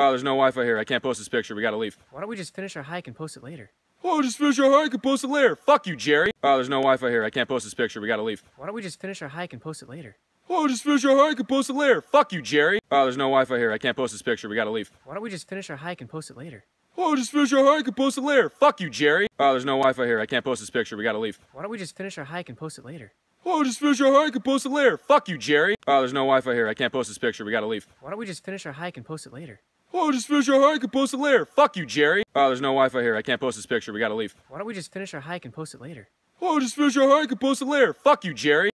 Oh, there's no Wi-Fi here. I can't post this picture. We gotta leave. Why don't we just finish our hike and post it later? Oh, just finish our hike and post it later. Fuck you, Jerry. Oh, there's no Wi-Fi here. I can't post this picture. We gotta leave. Why don't we just finish our hike and post it later? Oh, just finish our hike and post it later. Fuck you, Jerry. Oh, there's no Wi-Fi here. I can't post this picture. We gotta leave. Why don't we just finish our hike and post it later? Oh, just finish our hike and post it later. Fuck you, Jerry. Oh, there's no Wi-Fi here. I can't post this picture. We gotta leave. Why don't we just finish our hike and post it later? Oh, just finish our hike and post it later. Fuck you, Jerry. Oh, there's no Wi-Fi here. I can't post this picture. We gotta leave. Why don't we just finish our hike and post it later? Oh, just finish our hike and post it later. Fuck you, Jerry. Oh, there's no Wi-Fi here. I can't post this picture. We gotta leave. Why don't we just finish our hike and post it later? Oh, just finish our hike and post it later. Fuck you, Jerry.